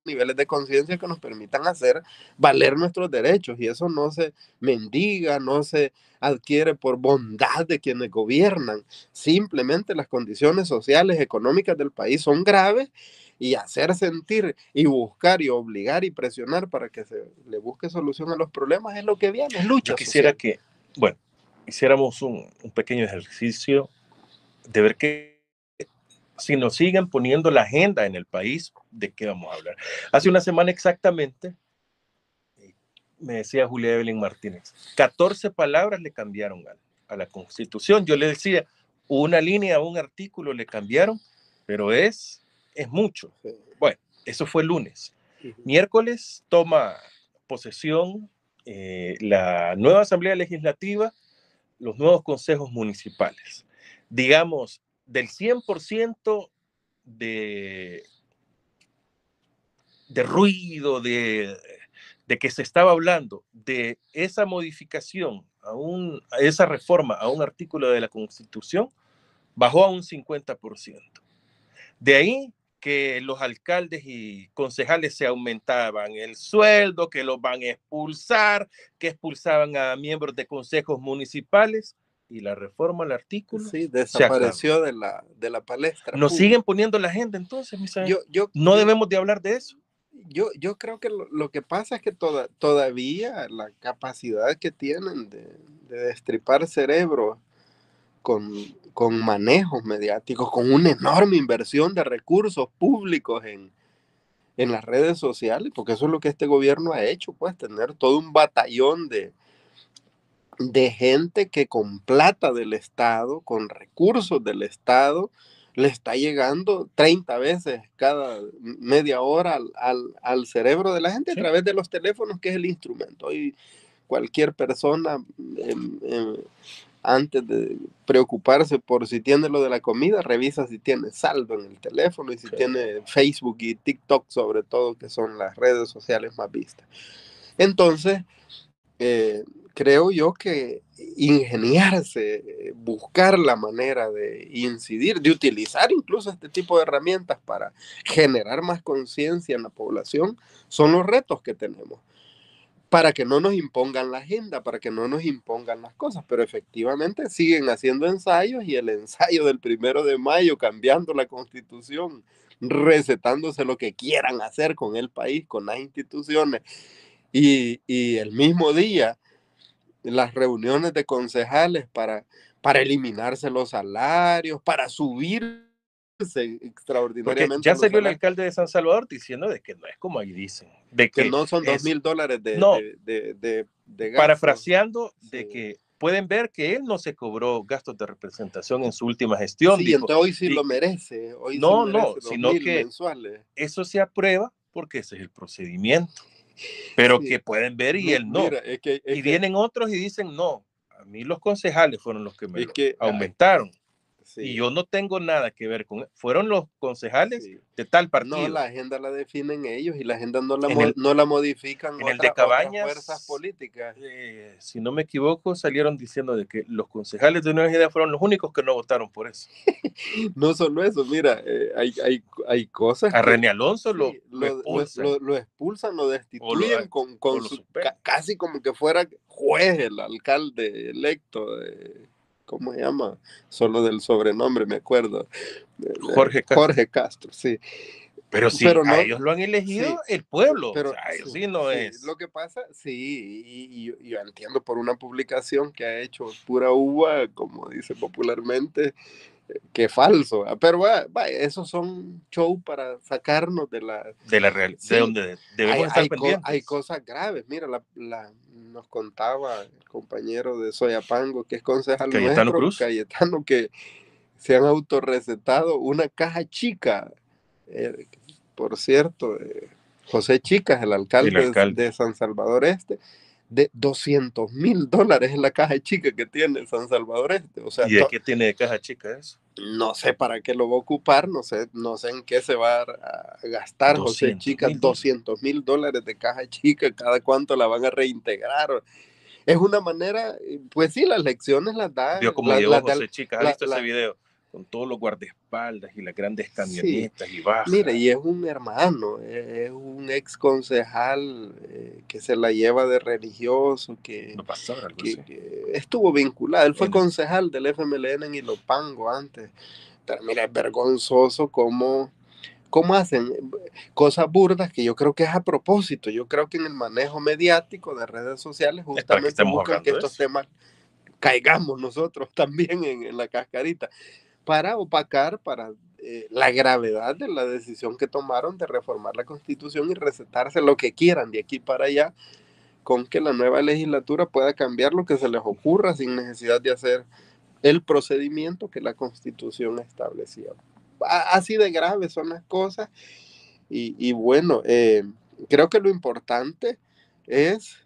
niveles de conciencia que nos permitan hacer valer nuestros derechos y eso no se mendiga, no se adquiere por bondad de quienes gobiernan. Simplemente las condiciones sociales, económicas del país son graves y hacer sentir y buscar y obligar y presionar para que se le busque solución a los problemas es lo que viene, es lucha. quisiera que, bueno, hiciéramos un, pequeño ejercicio de ver qué si nos siguen poniendo la agenda en el país, ¿de qué vamos a hablar? Hace una semana exactamente, me decía Julia Evelyn Martínez, 14 palabras le cambiaron a, la Constitución. Yo le decía, una línea, un artículo le cambiaron, pero es, es mucho. Bueno, eso fue lunes. Miércoles toma posesión eh, la nueva Asamblea Legislativa los nuevos consejos municipales, digamos, del 100% de, de ruido, de, que se estaba hablando de esa modificación, a, un, esa reforma a un artículo de la Constitución, bajó a un 50%. De ahí que los alcaldes y concejales se aumentaban el sueldo, que los van a expulsar, que expulsaban a miembros de consejos municipales y la reforma al artículo. Sí, desapareció de la, de la palestra. Nos siguen poniendo la gente entonces, mis Yo, yo, no debemos de hablar de eso. Yo, yo creo que lo, que pasa es que toda, todavía la capacidad que tienen de, de destripar cerebro con, manejos mediáticos, con una enorme inversión de recursos públicos en, las redes sociales, porque eso es lo que este gobierno ha hecho, pues tener todo un batallón de, de gente que con plata del Estado, con recursos del Estado, le está llegando 30 veces cada media hora al, cerebro de la gente a través de los teléfonos, que es el instrumento. Y cualquier persona em, em, antes de preocuparse por si tiene lo de la comida, revisa si tiene saldo en el teléfono y si tiene Facebook y TikTok sobre todo, que son las redes sociales más vistas. Entonces, eh, creo yo que ingeniarse, buscar la manera de incidir, de utilizar incluso este tipo de herramientas para generar más conciencia en la población, son los retos que tenemos para que no nos impongan la agenda, para que no nos impongan las cosas, pero efectivamente siguen haciendo ensayos y el ensayo del primero de mayo, cambiando la constitución, recetándose lo que quieran hacer con el país, con las instituciones, y, y el mismo día las reuniones de concejales para, para eliminarse los salarios, para subir [laughs] extraordinariamente. ya salió el alcalde de San Salvador diciendo de que no es como ahí dicen. De que, no son dos mil dólares de, gastos de, Parafraseando de que pueden ver que él no se cobró gastos de representación en su última gestión. Sí, entonces hoy sí lo merece. Hoy no, no, sino que eso se aprueba porque ese es el procedimiento. Pero que pueden ver y él no. y vienen otros y dicen no. A mí los concejales fueron los que me aumentaron. Y yo no tengo nada que ver con... Fueron los concejales de tal partido. No, la agenda la definen ellos y la agenda no la, no la modifican en el de Cabañas, fuerzas políticas. Eh, si no me equivoco, salieron diciendo de que los concejales de Nueva Idea fueron los únicos que no votaron por eso. [laughs] no solo eso, mira, eh, hay, hay, hay, cosas... A René Alonso lo, lo, expulsan. Lo, destituyen con, con casi como que fuera juez el alcalde electo. ¿cómo se llama? Solo del sobrenombre, me acuerdo. Jorge Castro. Jorge Castro, sí. Pero sí, ellos lo han elegido el pueblo. Pero sí, no es. Lo que pasa, sí, y, yo entiendo por una publicación que ha hecho pura uva, como dice popularmente, qué falso. Pero bueno, esos son shows para sacarnos de la... De la realidad, de donde debemos hay, estar hay cosas graves. Mira, la, nos contaba el compañero de Soyapango, que es concejal Cayetano Cruz. Cayetano, que se han autorrecetado una caja chica. Eh, por cierto, José Chicas, el alcalde, de San Salvador Este, de 200 mil dólares en la caja chica que tiene San Salvador Este. O sea, ¿Y qué tiene de caja chica eso? No sé para qué lo va a ocupar, no sé, no sé en qué se va a gastar José Chica, 200 mil dólares de caja chica, cada cuánto la van a reintegrar. Es una manera, pues sí, las lecciones las da. Yo como la, José Chica, visto ese video? con todos los guardaespaldas y las grandes camionetas y bajas. Mira, y es un hermano, es un ex concejal eh, que se la lleva de religioso, que, estuvo vinculado. Él fue concejal del FMLN en Ilopango antes. Pero mira, es vergonzoso cómo, cómo hacen eh, cosas burdas que yo creo que es a propósito. Yo creo que en el manejo mediático de redes sociales justamente que que estos temas caigamos nosotros [laughs] también en la cascarita para opacar, para eh, la gravedad de la decisión que tomaron de reformar la constitución y recetarse lo que quieran de aquí para allá, con que la nueva legislatura pueda cambiar lo que se les ocurra sin necesidad de hacer el procedimiento que la constitución establecía. Así de graves son las cosas. Y, bueno, eh, creo que lo importante es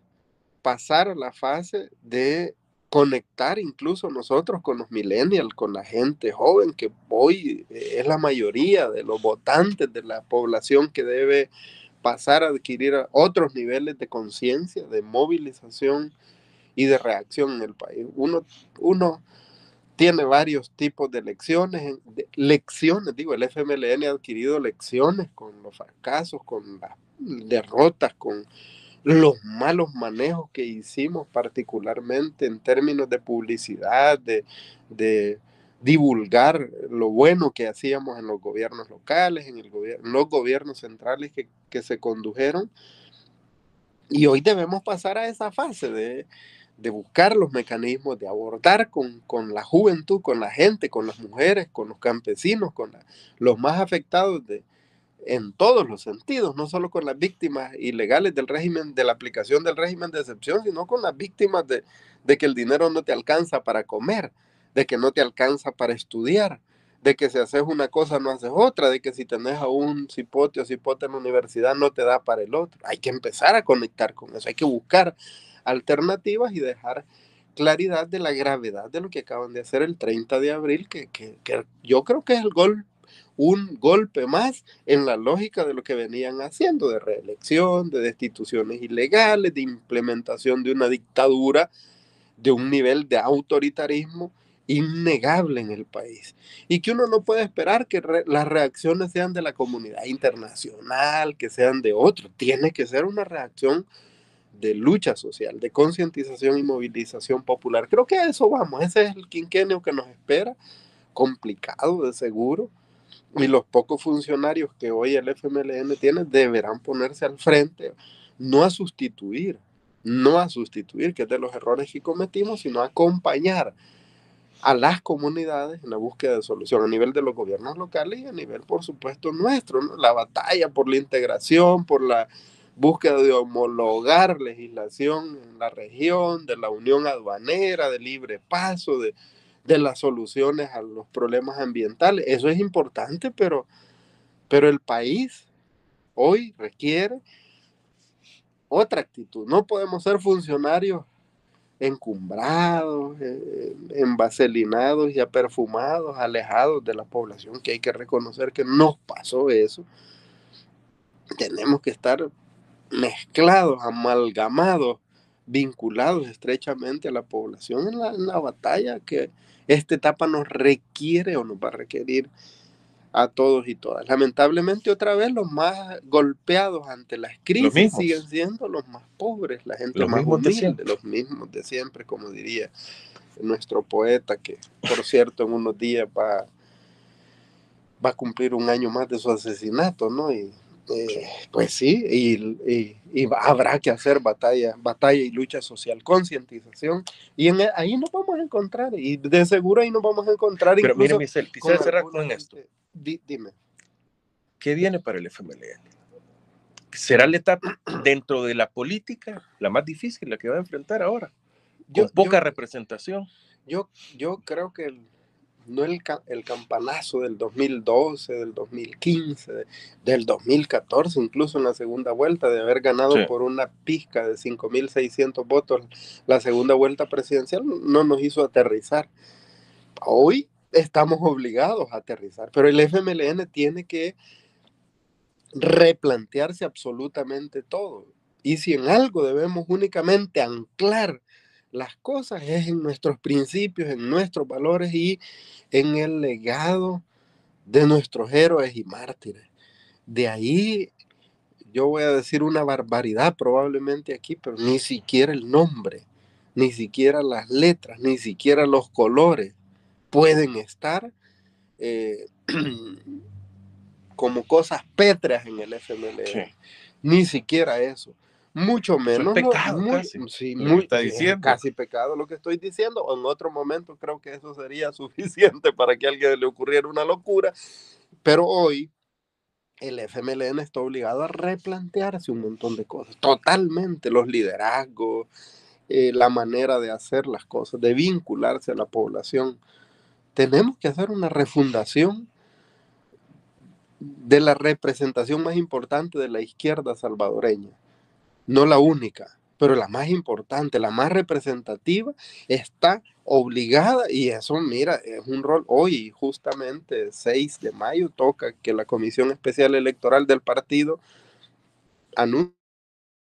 pasar a la fase de conectar incluso nosotros con los millennials, con la gente joven, que hoy eh, es la mayoría de los votantes de la población que debe pasar a adquirir otros niveles de conciencia, de movilización y de reacción en el país. Uno, tiene varios tipos de lecciones, lecciones, digo, el FMLN ha adquirido lecciones con los fracasos, con las derrotas, con los malos manejos que hicimos particularmente en términos de publicidad, de, divulgar lo bueno que hacíamos en los gobiernos locales, en el los gobiernos centrales que, se condujeron. Y hoy debemos pasar a esa fase de, buscar los mecanismos, de abordar con, la juventud, con la gente, con las mujeres, con los campesinos, con los más afectados de, en todos los sentidos, no solo con las víctimas ilegales del régimen, de la aplicación del régimen de excepción, sino con las víctimas de, que el dinero no te alcanza para comer, de que no te alcanza para estudiar, de que si haces una cosa no haces otra, de que si tenés a un cipote o cipote en la universidad no te da para el otro. Hay que empezar a conectar con eso, hay que buscar alternativas y dejar claridad de la gravedad de lo que acaban de hacer el 30 de abril, que yo creo que es el gol un golpe más en la lógica de lo que venían haciendo, de reelección, de destituciones ilegales, de implementación de una dictadura, de un nivel de autoritarismo innegable en el país y que uno no puede esperar que las reacciones sean de la comunidad internacional, que sean de otro, Tiene que ser una reacción de lucha social, de concientización y movilización popular. Creo que a eso vamos. Ese es el quinquenio que nos espera, complicado de seguro, y los pocos funcionarios que hoy el FMLN tiene deberán ponerse al frente, no a sustituir, no a sustituir, que es de los errores que cometimos, sino a acompañar a las comunidades en la búsqueda de solución a nivel de los gobiernos locales y a nivel, por supuesto, nuestro, la batalla por la integración, por la búsqueda de homologar legislación en la región, de la unión aduanera, de libre paso, de de las soluciones a los problemas ambientales. Eso es importante, pero, pero el país hoy requiere otra actitud. No podemos ser funcionarios encumbrados, eh, envaselinados y aperfumados, alejados de la población, que hay que reconocer que nos pasó eso. Tenemos que estar mezclados, amalgamados vinculados estrechamente a la población en la, batalla que esta etapa nos requiere o nos va a requerir a todos y todas. Lamentablemente otra vez los más golpeados ante las crisis siguen siendo los más pobres, la gente más humilde, los mismos de siempre, como diría nuestro poeta, que por cierto en unos días va, va a cumplir un año más de su asesinato, ¿no? Este, pues sí, y, habrá que hacer batalla, batalla y lucha social, concientización, y e, ahí nos vamos a encontrar, y de seguro ahí nos vamos a encontrar. Pero mire, Michel, quisiera cerrar con esto. dime. ¿Qué viene para el FMLN? ¿Será la etapa [clears throat] dentro de la política la más difícil, la que va a enfrentar ahora? Con poca representación. Yo, yo creo que el, no el, campanazo del 2012, del 2015, del 2014, incluso en la segunda vuelta, de haber ganado por una pizca de 5.600 votos la segunda vuelta presidencial, no nos hizo aterrizar. Hoy estamos obligados a aterrizar, pero el FMLN tiene que replantearse absolutamente todo. Y si en algo debemos únicamente anclar las cosas es en nuestros principios, en nuestros valores y en el legado de nuestros héroes y mártires. De ahí yo voy a decir una barbaridad probablemente aquí, pero ni siquiera el nombre, ni siquiera las letras, ni siquiera los colores pueden estar eh, [clears throat] como cosas pétreas en el FMLN. Ni siquiera eso mucho menos. casi. pecado lo que estoy diciendo. En otro momento creo que eso sería [laughs] suficiente para que a alguien le ocurriera una locura. Pero hoy el FMLN está obligado a replantearse un montón de cosas, totalmente los liderazgos, eh, la manera de hacer las cosas, de vincularse a la población. Tenemos que hacer una refundación de la representación más importante de la izquierda salvadoreña no la única, pero la más importante, la más representativa, está obligada y eso, mira, es un rol. Hoy, justamente 6 de mayo, toca que la Comisión Especial Electoral del partido anuncie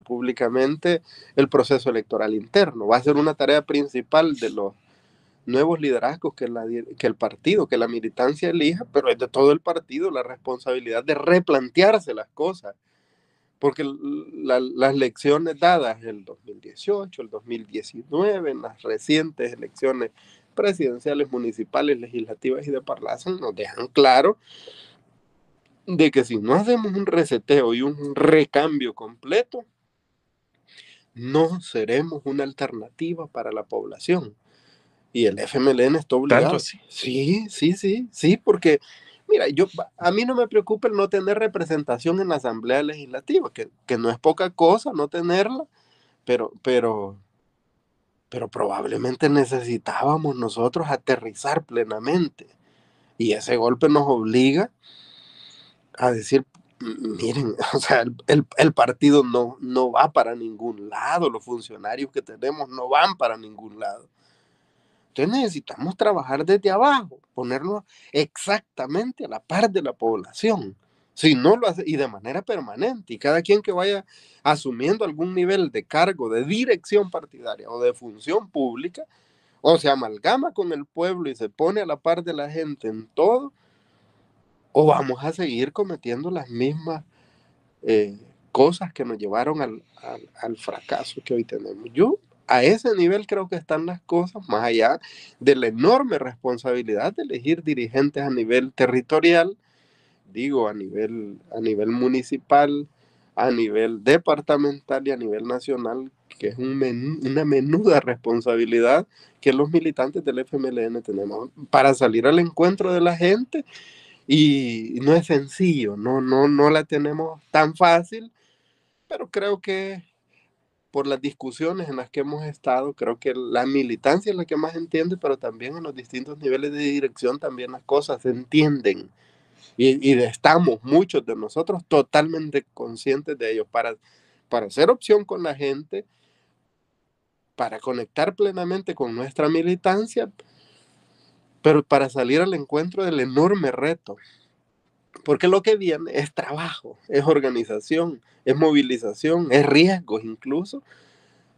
públicamente el proceso electoral interno. Va a ser una tarea principal de los nuevos liderazgos que, la, que el partido, que la militancia elija, pero es de todo el partido la responsabilidad de replantearse las cosas porque las lecciones dadas en el 2018, el 2019, en las recientes elecciones presidenciales, municipales, legislativas y de parlacen nos dejan claro de que si no hacemos un reseteo y un recambio completo, no seremos una alternativa para la población. Y el FMLN está obligado. Sí, sí, sí, sí, porque Mira, yo, a mí no me preocupa el no tener representación en la Asamblea Legislativa, que, no es poca cosa no tenerla, pero, pero, pero probablemente necesitábamos nosotros aterrizar plenamente. Y ese golpe nos obliga a decir, miren, [laughs] o sea, el, el, el, partido no, no va para ningún lado, los funcionarios que tenemos no van para ningún lado. Entonces necesitamos trabajar desde abajo, ponernos exactamente a la par de la población. Si no lo hace, y de manera permanente, y cada quien que vaya asumiendo algún nivel de cargo, de dirección partidaria o de función pública, o se amalgama con el pueblo y se pone a la par de la gente en todo, o vamos a seguir cometiendo las mismas eh, cosas que nos llevaron al, al, al, fracaso que hoy tenemos. Yo a ese nivel creo que están las cosas, más allá de la enorme responsabilidad de elegir dirigentes a nivel territorial, digo, a nivel, a nivel municipal, a nivel departamental y a nivel nacional, que es una menuda responsabilidad que los militantes del FMLN tenemos para salir al encuentro de la gente. Y no es sencillo, no, no, no la tenemos tan fácil, pero creo que por las discusiones en las que hemos estado, creo que la militancia es la que más entiende, pero también en los distintos niveles de dirección también las cosas se entienden. Y, estamos muchos de nosotros totalmente conscientes de ello para, para opción con la gente, para conectar plenamente con nuestra militancia, pero para salir al encuentro del enorme reto porque lo que viene es trabajo, es organización, es movilización, es riesgos incluso,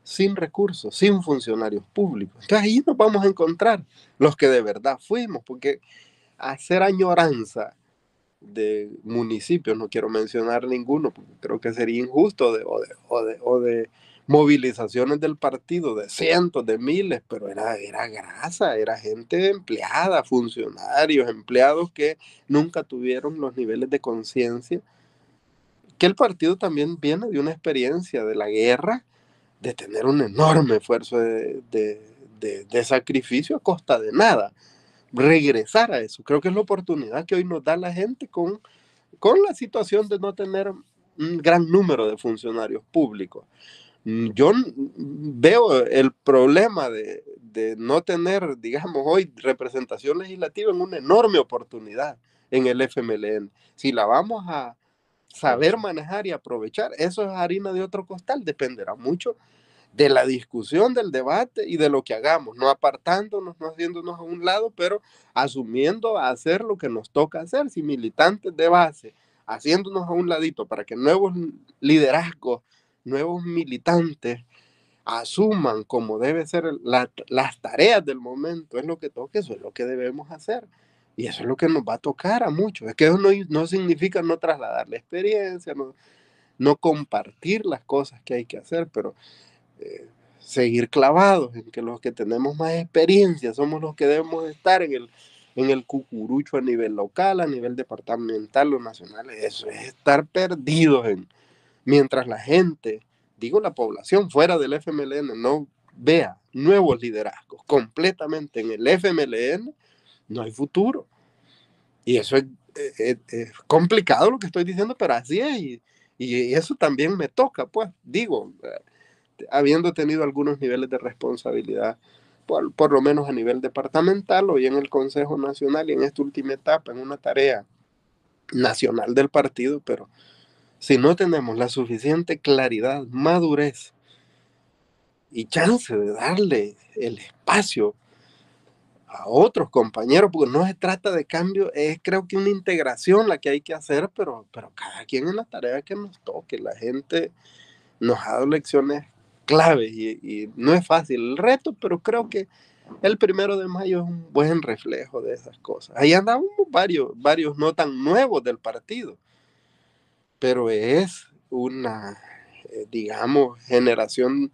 sin recursos, sin funcionarios públicos. Entonces ahí nos vamos a encontrar los que de verdad fuimos, porque hacer añoranza de municipios, no quiero mencionar ninguno, porque creo que sería injusto, de, o de movilizaciones del partido de cientos, de miles, pero era, era grasa, era gente empleada, funcionarios, empleados que nunca tuvieron los niveles de conciencia. Que el partido también viene de una experiencia de la guerra, de tener un enorme esfuerzo de, de, sacrificio a costa de nada. Regresar a eso, creo que es la oportunidad que hoy nos da la gente con, con la situación de no tener un gran número de funcionarios públicos. Mm, yo mm, veo el problema de, no tener, digamos, hoy representación legislativa en una enorme oportunidad en el FMLN. Si la vamos a saber manejar y aprovechar, eso es harina de otro costal, dependerá mucho de la discusión, del debate y de lo que hagamos, no apartándonos, no haciéndonos a un lado, pero asumiendo a hacer lo que nos toca hacer, si militantes de base, haciéndonos a un ladito para que nuevos liderazgos nuevos militantes asuman como debe ser las tareas del momento, es lo que toca, eso es lo que debemos hacer. Y eso es lo que nos va a tocar a muchos. Es que eso no, significa no trasladar la experiencia, no, no compartir las cosas que hay que hacer, pero eh, seguir clavados en que los que tenemos más experiencia somos los que debemos estar en el, en el cucurucho a nivel local, a nivel departamental o nacional. Eso es estar perdidos en, Mientras la gente, digo la población fuera del FMLN, no vea nuevos liderazgos completamente en el FMLN, no hay futuro. Y eso eh, eh, es, complicado lo que estoy diciendo, pero así es. Y, eso también me toca, pues, digo, eh, habiendo tenido algunos niveles de responsabilidad, por, por, lo menos a nivel departamental, hoy en el Consejo Nacional y en esta última etapa, en una tarea nacional del partido, pero si no tenemos la suficiente claridad, madurez y chance de darle el espacio a otros compañeros, porque no se trata de cambio, es creo que una integración la que hay que hacer, pero, pero cada quien en la tarea que nos toque, la gente nos ha dado lecciones claves y, y no es fácil el reto, pero creo que el primero de mayo es un buen reflejo de esas cosas. Ahí andamos varios, varios no tan nuevos del partido pero es una, eh, digamos, generación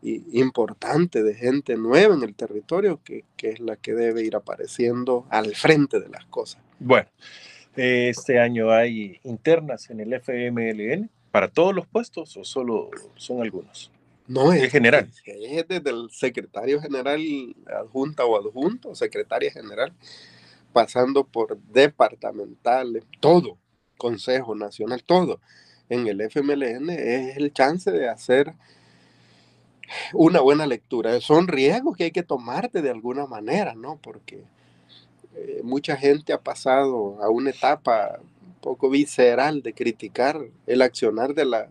importante de gente nueva en el territorio que, es la que debe ir apareciendo al frente de las cosas. Bueno, este año hay internas en el FMLN para todos los puestos o solo son algunos? No, es, general. es desde el secretario general adjunta o adjunto, secretaria general, pasando por departamentales, todo. Consejo Nacional, todo en el FMLN es el chance de hacer una buena lectura. Son riesgos que hay que tomarte de alguna manera, ¿no? Porque eh, mucha gente ha pasado a una etapa un poco visceral de criticar el accionar de la,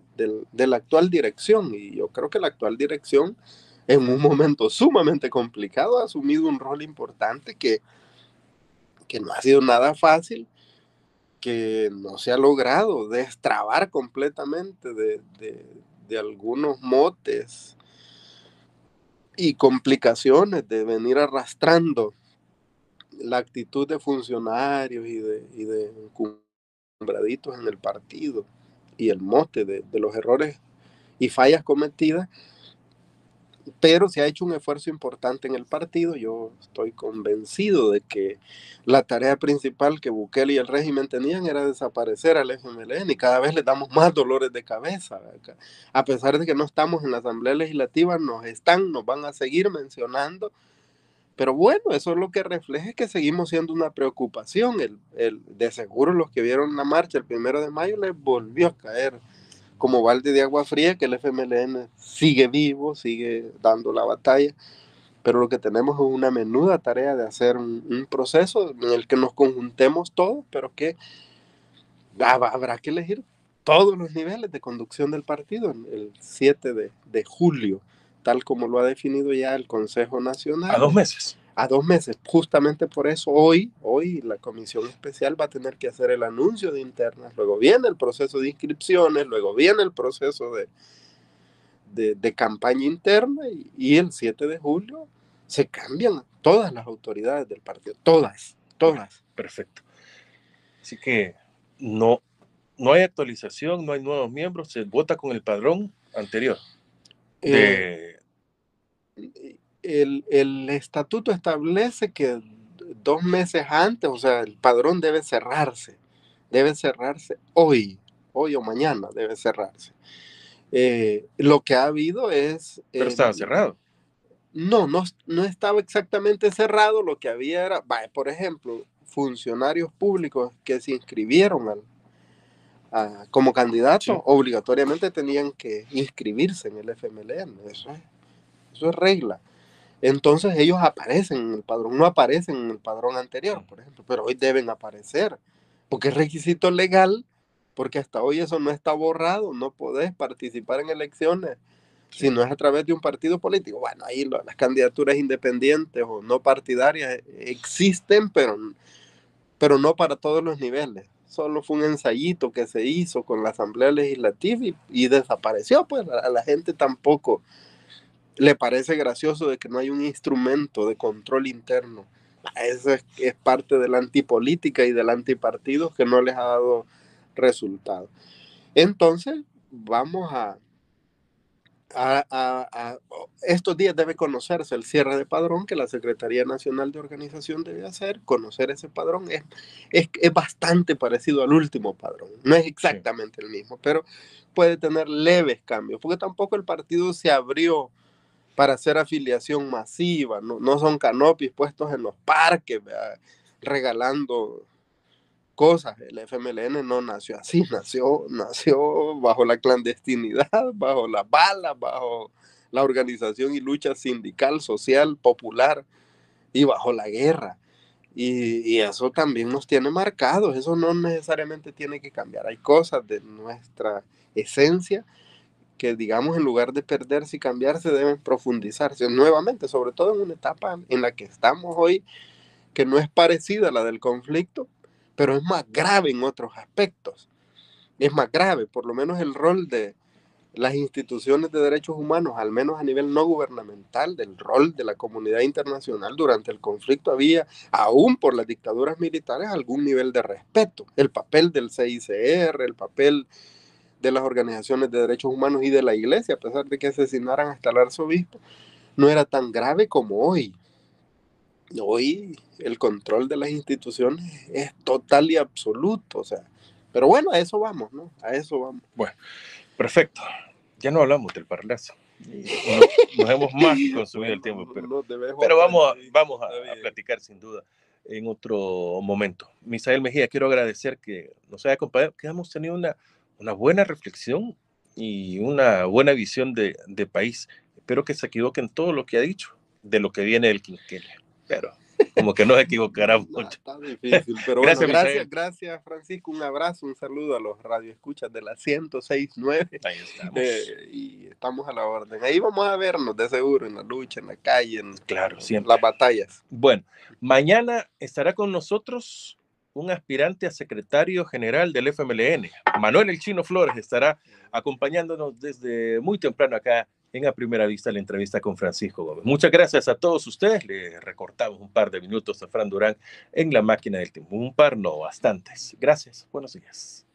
la actual dirección. Y yo creo que la actual dirección, en un momento [laughs] sumamente complicado, ha asumido un rol importante que, que no ha sido nada fácil que no se ha logrado destrabar completamente de, algunos motes y complicaciones de venir arrastrando la actitud de funcionarios y de, y en el partido y el mote de, de los errores y fallas cometidas pero se ha hecho un esfuerzo importante en el partido. Yo estoy convencido de que la tarea principal que Bukele y el régimen tenían era desaparecer al FMLN y cada vez le damos más dolores de cabeza. A pesar de que no estamos en la Asamblea Legislativa, nos están, nos van a seguir mencionando. Pero bueno, eso es lo que refleja que seguimos siendo una preocupación. El, el, de seguro los que vieron la marcha el primero de mayo les volvió a caer como balde de agua fría, que el FMLN sigue vivo, sigue dando la batalla, pero lo que tenemos es una menuda tarea de hacer un, proceso en el que nos conjuntemos todos, pero que habrá que elegir todos los niveles de conducción del partido el 7 de, de julio, tal como lo ha definido ya el Consejo Nacional. A dos meses a dos meses. Justamente por eso hoy, hoy la comisión especial va a tener que hacer el anuncio de internas, luego viene el proceso de inscripciones, luego viene el proceso de, de, campaña interna y, el 7 de julio se cambian todas las autoridades del partido, todas, todas. Perfecto. Así que no, no hay actualización, no hay nuevos miembros, se vota con el padrón anterior. Eh, el, el estatuto establece que dos meses antes, o sea, el padrón debe cerrarse, debe cerrarse hoy, hoy o mañana debe cerrarse. Eh, lo que ha habido es... Pero estaba cerrado. No, no, estaba exactamente cerrado, lo que había era, por ejemplo, funcionarios públicos que se inscribieron al, como candidato obligatoriamente tenían que inscribirse en el FMLN, eso es regla entonces ellos aparecen en el padrón, no aparecen en el padrón anterior, por ejemplo, pero hoy deben aparecer, porque es requisito legal, porque hasta hoy eso no está borrado, no podés participar en elecciones si no es a través de un partido político. Bueno, ahí las candidaturas independientes o no partidarias eh, existen, pero, pero no para todos los niveles. Solo fue un ensayito que se hizo con la Asamblea Legislativa y, y desapareció, pues a la gente tampoco le parece gracioso de que no hay un instrumento de control interno. Eso es, parte de la antipolítica y del antipartido que no les ha dado resultado. Entonces, vamos a, a, Estos días debe conocerse el cierre de padrón que la Secretaría Nacional de Organización debe hacer. Conocer ese padrón es, es, bastante parecido al último padrón. No es exactamente el mismo, pero puede tener leves cambios, porque tampoco el partido se abrió para hacer afiliación masiva, no, no son canopis puestos en los parques, regalando cosas. El FMLN no nació así, [laughs] nació, nació bajo la clandestinidad, [laughs] bajo la bala, bajo la organización y lucha sindical, social, popular y bajo la guerra. Y, y, eso también nos tiene marcados, eso no necesariamente tiene que cambiar. Hay cosas de nuestra esencia que digamos en lugar de perderse y cambiarse deben profundizarse nuevamente, sobre todo en una etapa en la que estamos hoy que no es parecida a la del conflicto, pero es más grave en otros aspectos. Es más grave, por lo menos el rol de las instituciones de derechos humanos, al menos a nivel no gubernamental, del rol de la comunidad internacional durante el conflicto había, aún por las dictaduras militares, algún nivel de respeto. El papel del CICR, el papel de las organizaciones de derechos humanos y de la iglesia, a pesar de que asesinaran hasta el arzobispo, no era tan grave como hoy. Hoy el control de las instituciones es total y absoluto, o sea, pero bueno, a eso vamos, ¿no? A eso vamos. Bueno, perfecto. Ya no hablamos del parlazo. Nos, hemos más [laughs] consumido el tiempo, pero, vamos, vamos a platicar sin duda en otro momento. Misael Mejía, quiero agradecer que nos haya acompañado, que hemos tenido una, una buena reflexión y una buena visión de, país. Espero que se equivoquen todo lo que ha dicho de lo que viene del quinquenio, pero como que nos equivocará [laughs] mucho. No, difícil, pero gracias, bueno, gracias, gracias, Francisco, un abrazo, un saludo a los radioescuchas de la 106.9. Ahí estamos. Eh, y estamos a la orden. Ahí vamos a vernos de seguro en la lucha, en la calle, en, claro, las batallas. Bueno, mañana estará con nosotros un aspirante a secretario general del FMLN. Manuel El Chino Flores estará acompañándonos desde muy temprano acá en A Primera Vista la entrevista con Francisco Gómez. Muchas gracias a todos ustedes. Le recortamos un par de minutos a Fran Durán en la máquina del tiempo. Un par, no, bastantes. Gracias. Buenos días.